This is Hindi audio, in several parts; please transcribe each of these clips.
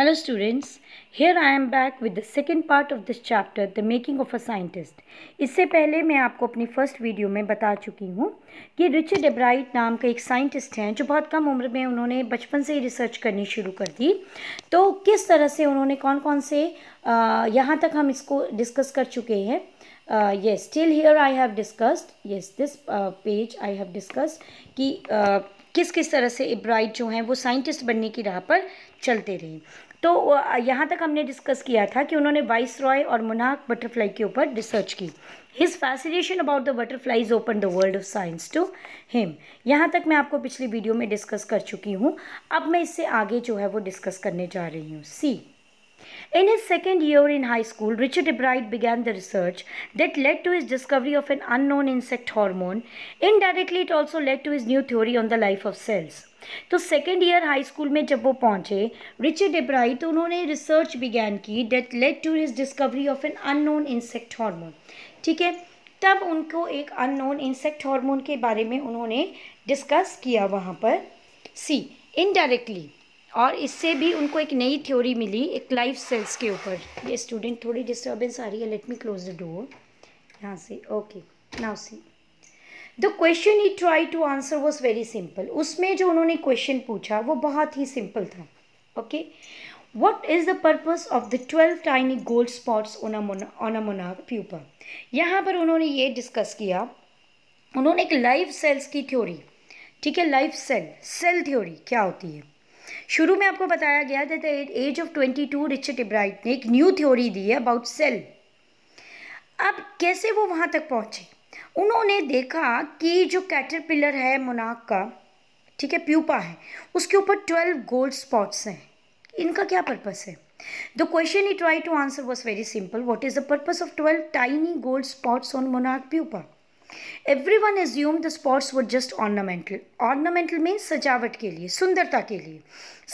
Hello students here I am back with the second part of this chapter the making of a scientist इससे पहले मैं आपको अपनी फर्स्ट वीडियो में बता चुकी हूँ कि रिचर्ड एब्राइट नाम के एक साइंटिस्ट हैं जो बहुत कम उम्र में उन्होंने बचपन से ही रिसर्च करनी शुरू कर दी तो किस तरह से उन्होंने कौन कौन से यहाँ तक हम इसको डिस्कस कर चुके हैं ये still here I have discussed yes this page I have discussed कि किस किस तरह से इब्राइट जो हैं वो साइंटिस्ट बनने की राह पर चलते रहे तो यहाँ तक हमने डिस्कस किया था कि उन्होंने वाइस रॉय और मुनाक बटरफ्लाई के ऊपर रिसर्च की his fascination about the butterflies open the world of science to him यहाँ तक मैं आपको पिछली वीडियो में डिस्कस कर चुकी हूँ अब मैं इससे आगे जो है वो डिस्कस करने जा रही हूँ see In his second year in high school, Richard Ebright began the research that led to his discovery of an unknown insect hormone. Indirectly, it also led to his new theory on the life of cells. तो सेकेंड ईयर हाई स्कूल में जब वो पहुंचे रिचर्ड एब्राई तो उन्होंने रिसर्च बिगैन की that led to his discovery of an unknown insect hormone ठीक है तब उनको एक अननोन इंसेक्ट हार्मोन के बारे में उन्होंने डिस्कस किया वहां पर सी इनडायरेक्टली और इससे भी उनको एक नई थ्योरी मिली एक लाइफ सेल्स के ऊपर ये स्टूडेंट थोड़ी डिस्टर्बेंस आ रही है let me close the door यहाँ से okay now see the question I try to answer was very simple उसमें जो उन्होंने क्वेश्चन पूछा वो बहुत ही सिंपल था okay what is the purpose of the twelve tiny gold spots on on a मोना प्यूपर यहाँ पर उन्होंने ये डिस्कस किया उन्होंने एक लाइफ सेल्स की थ्योरी ठीक है लाइफ सेल सेल थ्योरी क्या होती है शुरू में आपको बताया गया था at age of twenty two Richard Ebright ने एक न्यू थ्योरी दी है अबाउट सेल अब कैसे वो वहाँ तक पहुँचे उन्होंने देखा कि जो कैटरपिलर है मुनाक का ठीक है प्यूपा है उसके ऊपर ट्वेल्व गोल्ड स्पॉट्स हैं इनका क्या पर्पस है the question I try to answer was very simple what is the purpose of twelve tiny gold spots on मोनाक pupa everyone one the spots were just ornamental ornamental means सजावट के लिए सुंदरता के लिए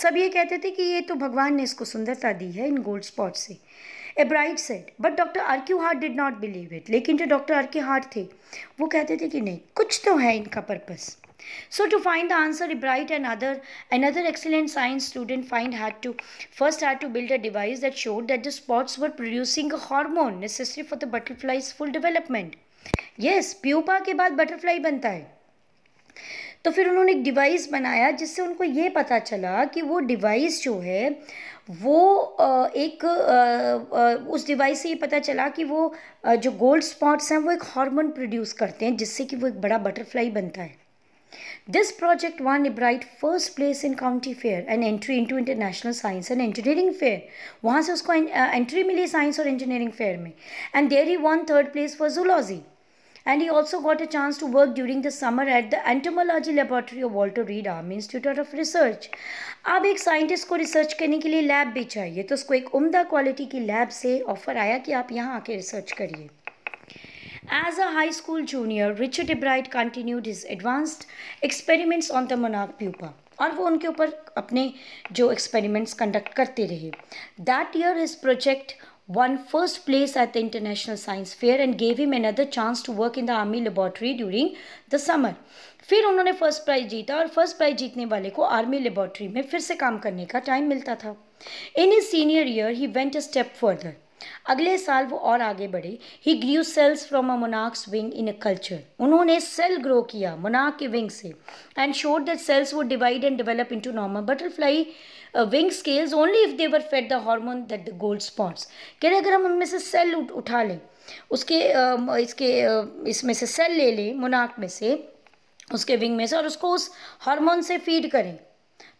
सब ये कहते थे कि ये तो भगवान ने इसको सुंदरता दी है इन गोल्ड स्पॉट से Ebright said but doctor Urquhart did not believe it लेकिन जो डॉक्टर आरके हार्ट थे वो कहते थे कि नहीं कुछ तो है इनका purpose so to find the answer Ebright and other and other excellent science student find had to first had to build a device that showed that the spots were producing a hormone necessary for the butterflies full development yes pupa के बाद बटरफ्लाई बनता है तो फिर उन्होंने एक डिवाइस बनाया जिससे उनको ये पता चला कि वो डिवाइस जो है वो एक उस डिवाइस से ये पता चला कि वो जो गोल्ड स्पॉट्स हैं वो एक हार्मोन प्रोड्यूस करते हैं जिससे कि वो एक बड़ा बटरफ्लाई बनता है This project won Ebright first place in county fair and entry into international science and engineering fair वहाँ से उसको एंट्री मिली साइंस और इंजीनियरिंग फेयर में and there he won third place for zoology and he also got a chance to work during the summer at the entomology laboratory of Walter Reed Army Institute of Research. अब एक साइंटिस्ट को रिसर्च करने के लिए लैब भी चाहिए तो उसको एक उम्दा क्वालिटी की लैब से ऑफर आया कि आप यहाँ आके रिसर्च करिए As a high school junior, Richard Ebright continued his advanced experiments on the monarch pupa. और वो उनके ऊपर अपने जो एक्सपेरिमेंट्स कंडक्ट करते रहे that year his project won first place at the International Science Fair and gave him another chance to work in the army laboratory during the summer. फिर उन्होंने फर्स्ट प्राइज जीता और फर्स्ट प्राइज जीतने वाले को आर्मी लेबॉर्ट्री में फिर से काम करने का टाइम मिलता था in his senior year he went a step further अगले साल वो और आगे बढ़े he grew cells from a monarch's wing in a culture उन्होंने सेल ग्रो किया मोनाक के विंग से एंड शोड दैट सेल्स वो divide and develop into normal butterfly wing scales only if they were fed the hormone that the gold spots कह रहे अगर हम उनमें से सेल उठा लें उसके इसके इसमें से सेल ले लें मुनाक में से उसके विंग में से और उसको उस हार्मोन से फीड करें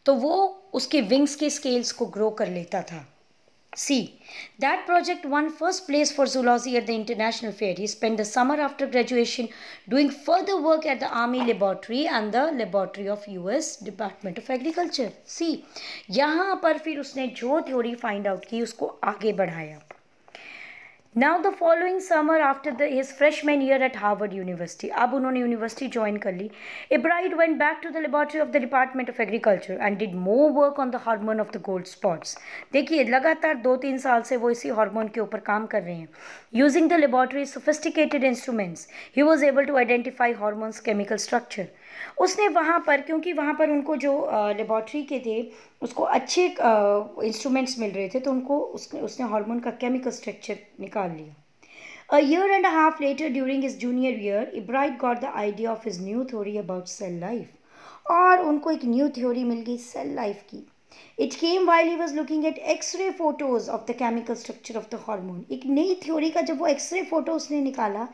तो वो उसके विंग्स के स्केल्स को ग्रो कर लेता था C. That project won first place for Zulawsi at the International Fair. He spent the summer after graduation doing further work at the Army Laboratory and the Laboratory of US Department of Agriculture. C. यहाँ पर फिर उसने जो थ्योरी फाइंड आउट की उसको आगे बढ़ाया now the following summer after his freshman year at Harvard University, Abunon University joined Kali, Ibrahim went back to the laboratory of the Department of Agriculture and did more work on the hormone of the gold spots. देखिए लगातार दो तीन साल से वो इसी हार्मोन के ऊपर काम कर रहे हैं. Using the laboratory's sophisticated instruments, he was able to identify hormone's chemical structure. उसने वहाँ पर क्योंकि वहाँ पर उनको जो लेबॉर्ट्री के थे उसको अच्छे इंस्ट्रूमेंट्स मिल रहे थे तो उनको उसने उसने हार्मोन का केमिकल स्ट्रक्चर निकाल लिया a year and a half later during his junior year Ebright got the idea of his new theory about cell life और उनको एक न्यू थ्योरी मिल गई सेल लाइफ की it came while he was looking at X-ray photos of the chemical structure of the hormone एक नई थ्योरी का जब वो एक्सरे फोटो उसने निकाला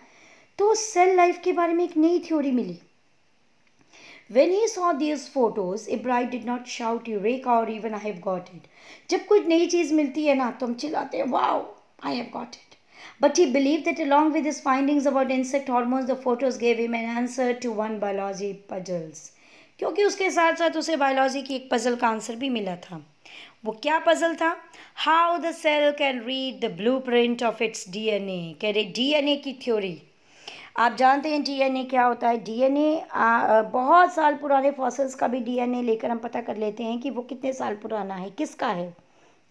तो सेल लाइफ के बारे में एक नई थ्योरी मिली When he saw these photos, Ibrahim did not shout Eureka or even I have got it. जब कोई नई चीज़ मिलती है ना तो हम चिल्लाते हैं wow I have got it But he believed that along with his findings about insect hormones, the photos gave him an answer to one biology puzzles. क्योंकि उसके साथ साथ उसे बायोलॉजी की एक पजल का आंसर भी मिला था वो क्या पजल था how the cell can read the blueprint of its D N A कह रहे डी एन ए की थ्योरी आप जानते हैं डीएनए क्या होता है डीएनए बहुत साल पुराने फॉसल्स का भी डीएनए लेकर हम पता कर लेते हैं कि वो कितने साल पुराना है किसका है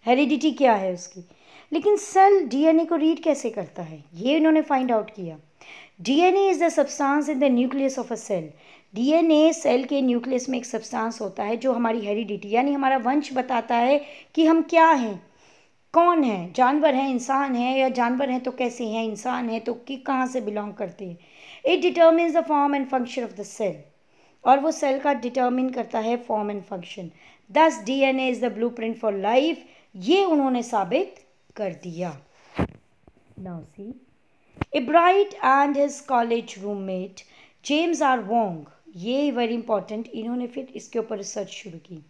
हेरिडिटी क्या है उसकी लेकिन सेल डीएनए को रीड कैसे करता है ये इन्होंने फाइंड आउट किया DNA is the substance in the nucleus of a cell DNA cell के न्यूक्लियस में एक सब्सटेंस होता है जो हमारी हेरिडिटी यानी हमारा वंश बताता है कि हम क्या हैं कौन है जानवर है इंसान है या जानवर है तो कैसे हैं इंसान है तो कि कहाँ से बिलोंग करते हैं it determine the form and function of the cell और वो सेल का डिटर्मिन करता है form and function thus D N A is the blueprint for life ये उन्होंने साबित कर दिया now see Ebright and his college roommate James R Wong ये वेरी इंपॉर्टेंट इन्होंने फिर इसके ऊपर रिसर्च शुरू की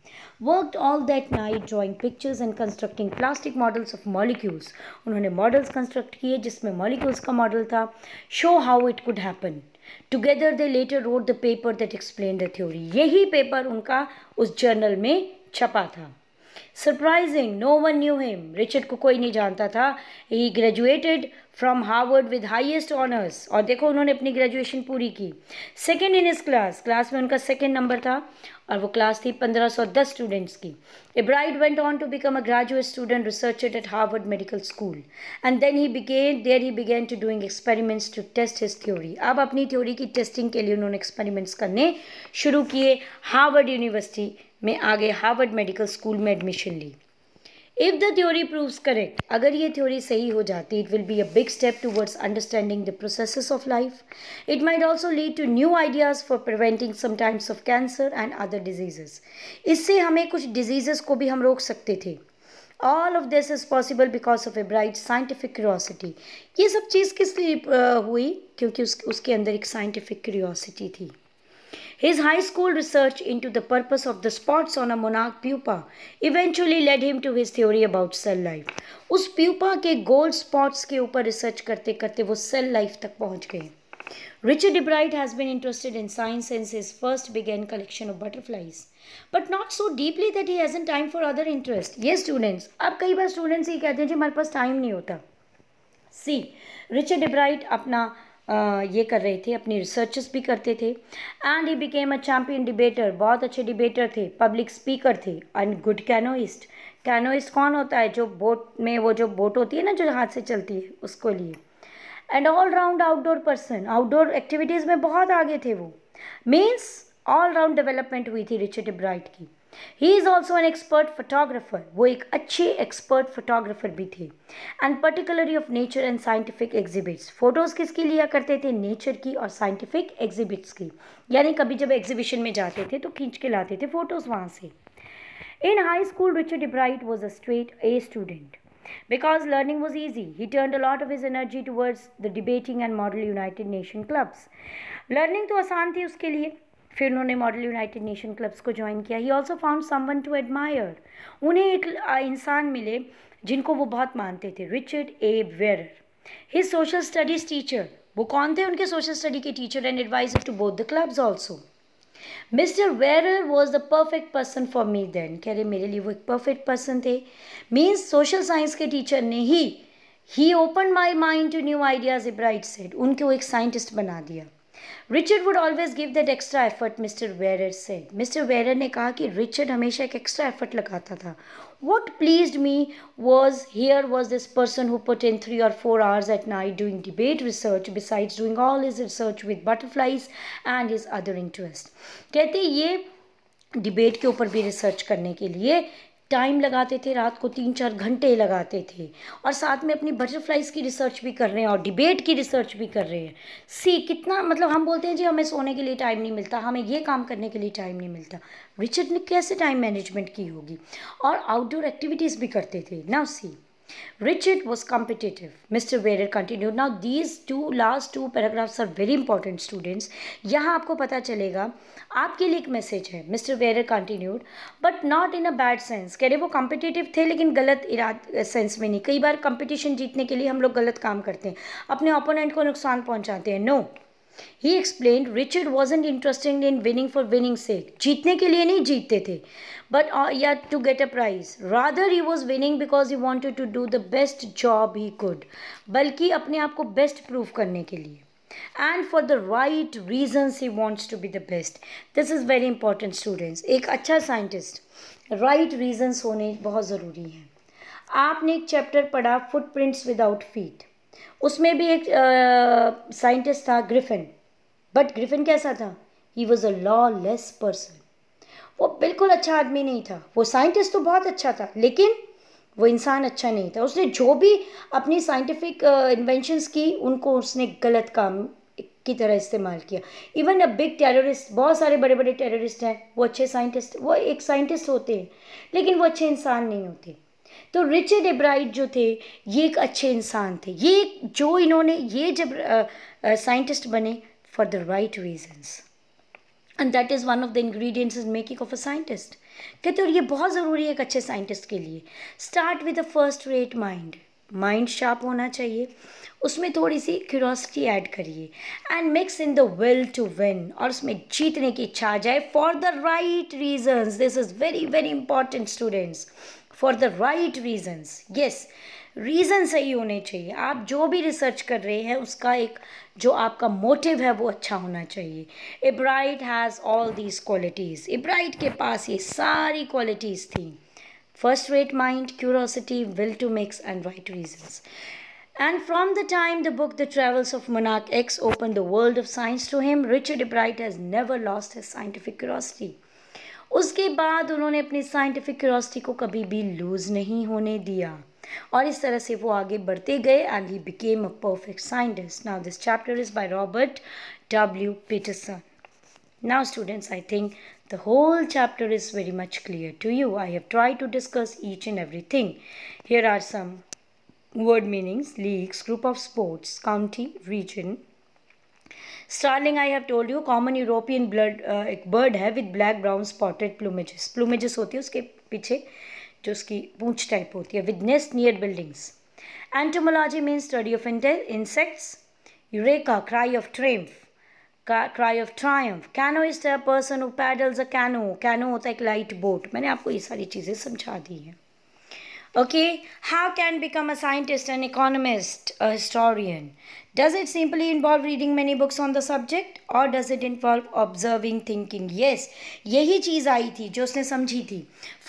worked all that night drawing pictures and constructing plastic models of molecules उन्होंने मॉडल्स कंस्ट्रक्ट किए जिसमें मॉलिक्यूल्स का मॉडल था show how it could happen together they later wrote the paper that explain the theory यही पेपर उनका उस जर्नल में छपा था surprising no one knew him Richard को कोई नहीं जानता था he graduated from Harvard with highest honours और देखो उन्होंने अपनी ग्रेजुएशन पूरी की सेकेंड इन इस क्लास क्लास में उनका सेकेंड नंबर था और वो क्लास थी 1510 स्टूडेंट्स की Ebright went on to become a graduate student research at Harvard Medical School and then he began there he began to doing experiments to test his theory अब अपनी थ्योरी की टेस्टिंग के लिए उन्होंने एक्सपेरिमेंट्स करने शुरू किए हार्वर्ड यूनिवर्सिटी में आगे हार्वर्ड मेडिकल स्कूल में एडमिशन ली if the theory proves correct अगर ये थ्योरी सही हो जाती it will be a big step towards understanding the process of life it might also lead to new ideas for preventing some times of cancer and other diseases इससे हमें कुछ डिजीजेस को भी हम रोक सकते थे all of this is possible because of Ebright scientific curiosity ये सब चीज़ किस लिए हुई क्योंकि उस, उसके अंदर एक साइंटिफिक क्यूरोसिटी थी His high school research into the purpose of the spots on a monarch pupa eventually led him to his theory about cell life. उस प्यूपा के गोल्ड स्पॉट्स के ऊपर रिसर्च करते करते वो सेल लाइफ तक पहुंच गए Richard DeBride has been interested in science since his first began collection of butterflies, but not so deeply that he hasn't time for other interests. Yes, students. अब कई बार students ये कहते हैं जी हमारे पास time नहीं होता. See, Richard Bright अपना ये कर रहे थे अपनी रिसर्चेस भी करते थे and he became a champion debater बहुत अच्छे डिबेटर थे पब्लिक स्पीकर थे एंड गुड कैनोइस्ट कैनोइस्ट कौन होता है जो बोट में वो जो बोट होती है ना जो हाथ से चलती है उसको लिए and all round outdoor person outdoor activities में बहुत आगे थे वो मीन्स ऑल राउंड डेवलपमेंट हुई थी रिचर्ड ब्राइट की he is also an expert photographer वो एक अच्छे एक्सपर्ट फोटोग्राफर भी थे and particularly of nature and scientific exhibits photos किसकी लिया करते थे नेचर की और साइंटिफिक एग्जिबिट्स की यानी कभी जब एग्जिबिशन में जाते थे तो खींच के लाते थे फ़ोटोज़ वहाँ से in high school Richard Ebright was a straight A student Because learning was easy, he turned a lot of his energy towards the debating and model United Nation clubs. Learning तो आसान थी उसके लिए फिर उन्होंने मॉडल यूनाइटेड नेशन क्लब्स को ज्वाइन किया he also found someone to admire उन्हें एक इंसान मिले जिनको वो बहुत मानते थे Richard A Weiherer his social studies teacher वो कौन थे उनके सोशल स्टडी के teacher and adviser to both the clubs also mister Weiherer was the perfect person for me then कह रहे मेरे लिए वो एक परफेक्ट पर्सन थे मीन्स सोशल साइंस के टीचर ने he he open my mind to new ideas Ebright said उनके वो एक साइंटिस्ट बना दिया Richard would always give that extra effort mister Weiherer से मिस्टर वेरर ने कहा कि रिचर्ड हमेशा एक एक्स्ट्रा एफर्ट लगाता था what pleased me was here was this person who put in three or four hours at night doing debate research besides doing all his research with butterflies and his other interest कहते ये डिबेट के ऊपर भी रिसर्च करने के लिए टाइम लगाते थे रात को तीन चार घंटे लगाते थे और साथ में अपनी बटरफ्लाइज़ की रिसर्च भी कर रहे हैं और डिबेट की रिसर्च भी कर रहे हैं सी कितना मतलब हम बोलते हैं जी हमें सोने के लिए टाइम नहीं मिलता हमें ये काम करने के लिए टाइम नहीं मिलता रिचर्ड ने कैसे टाइम मैनेजमेंट की होगी और आउटडोर एक्टिविटीज़ भी करते थे now see Richard was competitive. Mr. Wearer continued. Now these two last two paragraphs are very important students. यहाँ आपको पता चलेगा आपके लिए एक मैसेज है mister Weiherer continued but not in a bad sense कह रहे वो कॉम्पिटिटिव थे लेकिन गलत इराद सेंस में नहीं कई बार कंपटीशन जीतने के लिए हम लोग गलत काम करते हैं अपने ओपोनेंट को नुकसान पहुंचाते हैं no no. He explain Richard wasn't interested in winning for winning sake जीतने के लिए नहीं जीतते थे बट या to get a prize Rather he was winning because he wanted to do the best job he could. बल्कि अपने आप को बेस्ट प्रूव करने के लिए and for the right reasons he wants to be the best this is very important students एक अच्छा साइंटिस्ट राइट रीजन्स होने बहुत ज़रूरी हैं आपने एक चैप्टर पढ़ा प्रिंट्स विदाउट फीट उसमें भी एक साइंटिस्ट था ग्रिफिन बट ग्रिफिन कैसा था he was a lawless person वो बिल्कुल अच्छा आदमी नहीं था वो साइंटिस्ट तो बहुत अच्छा था लेकिन वो इंसान अच्छा नहीं था उसने जो भी अपनी साइंटिफिक इन्वेंशंस की उनको उसने गलत काम की तरह इस्तेमाल किया इवन अ बिग टेररिस्ट बहुत सारे बड़े बड़े टेररिस्ट हैं वो अच्छे साइंटिस्ट वो एक साइंटिस्ट होते हैं लेकिन वो अच्छे इंसान नहीं होते तो रिचर्ड एब्राइट जो थे ये एक अच्छे इंसान थे ये जो इन्होंने ये जब साइंटिस्ट बने for the right reasons and that is one of the ingredients is making of a scientist कहते और ये बहुत ज़रूरी है एक अच्छे साइंटिस्ट के लिए start with a first rate mind mind sharp होना चाहिए उसमें थोड़ी सी क्यूरोसिटी ऐड करिए and mix in the will to win और उसमें जीतने की इच्छा आ जाए for the right reasons this is very very important students for the right reasons yes reason सही होने चाहिए आप जो भी रिसर्च कर रहे हैं उसका एक जो आपका मोटिव है वो अच्छा होना चाहिए Ebright has all these qualities Ebright के पास ये सारी क्वालिटीज़ थी first rate mind curiosity will to mix and right reasons And from the time the book The Travels of Monarch X opened the world of science to him, Richard Ebright has never lost his scientific curiosity. उसके बाद उन्होंने अपनी साइंटिफिक क्यूरोसिटी को कभी भी लूज नहीं होने दिया और इस तरह से वो आगे बढ़ते गए and he became a perfect scientist now this chapter is by Robert W Peterson now students I think the whole chapter is very much clear to you I have try to discuss each and everything here are some word meanings leagues group of sports county region starling I have told you common European blood एक बर्ड है with black brown spotted plumages plumages होती है उसके पीछे जो उसकी पूछ टाइप होती है with nest near buildings entomology mean study of insects eureka cry of triumph cry of triumph canoe is the person paddles a canoe canoe होता है एक लाइट बोट मैंने आपको ये सारी चीज़ें समझा दी हैं Okay, how can become a scientist, an economist, a historian? Does it simply involve reading many books on the subject or does it involve observing thinking? Yes, yahi cheez aayi thi jo usne samjhi thi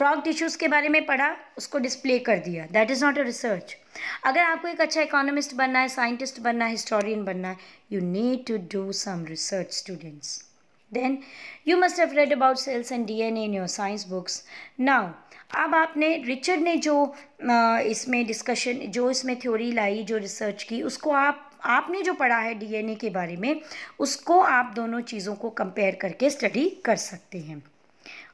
frog tissues ke bare mein padha usko display kar diya that is not a research agar aapko ek acha economist banna hai scientist banna hai historian banna hai you need to do some research students then you must have read about cells and DNA in your science books now अब आपने रिचर्ड ने जो इसमें डिस्कशन जो इसमें थ्योरी लाई जो रिसर्च की उसको आप आपने जो पढ़ा है डीएनए के बारे में उसको आप दोनों चीज़ों को कंपेयर करके स्टडी कर सकते हैं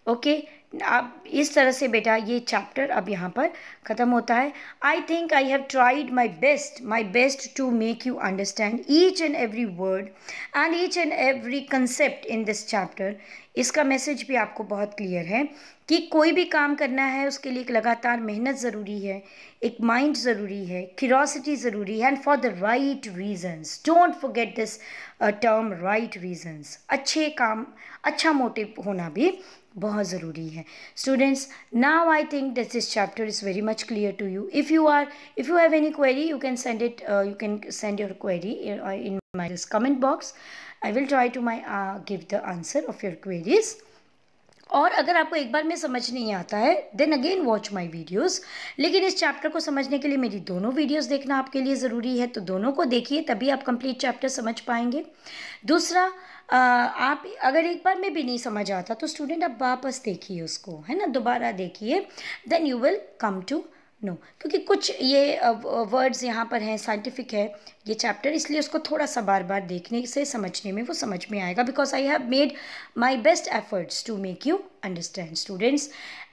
ओके okay? अब इस तरह से बेटा ये चैप्टर अब यहाँ पर ख़त्म होता है I think I have tried my best my best to make you understand each and every word and each and every concept in this chapter इसका मैसेज भी आपको बहुत क्लियर है कि कोई भी काम करना है उसके लिए एक लगातार मेहनत ज़रूरी है एक माइंड ज़रूरी है क्यूरोसिटी ज़रूरी है and for the right reasons don't forget this term right reasons अच्छे काम अच्छा मोटिव होना भी बहुत ज़रूरी है students now I think this this chapter is very much clear to you if you are if you have any query you can send it you can send your query in my this comment box I will try to my give the answer of your queries और अगर आपको एक बार में समझ नहीं आता है then again watch my videos लेकिन इस चैप्टर को समझने के लिए मेरी दोनों वीडियोज़ देखना आपके लिए ज़रूरी है तो दोनों को देखिए तभी आप कंप्लीट चैप्टर समझ पाएंगे दूसरा आप अगर एक बार में भी नहीं समझ आता तो स्टूडेंट आप वापस देखिए उसको है ना दोबारा देखिए then you will come to know no. क्योंकि कुछ ये वर्ड्स यहाँ पर हैं साइंटिफिक है ये चैप्टर इसलिए उसको थोड़ा सा बार बार देखने से समझने में वो समझ में आएगा because I have made my best efforts to make you understand students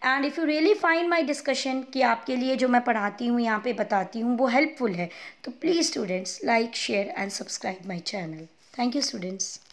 and if you really find my discussion कि आपके लिए जो मैं पढ़ाती हूँ यहाँ पे बताती हूँ वो हेल्पफुल है तो please students like share and subscribe my channel thank you students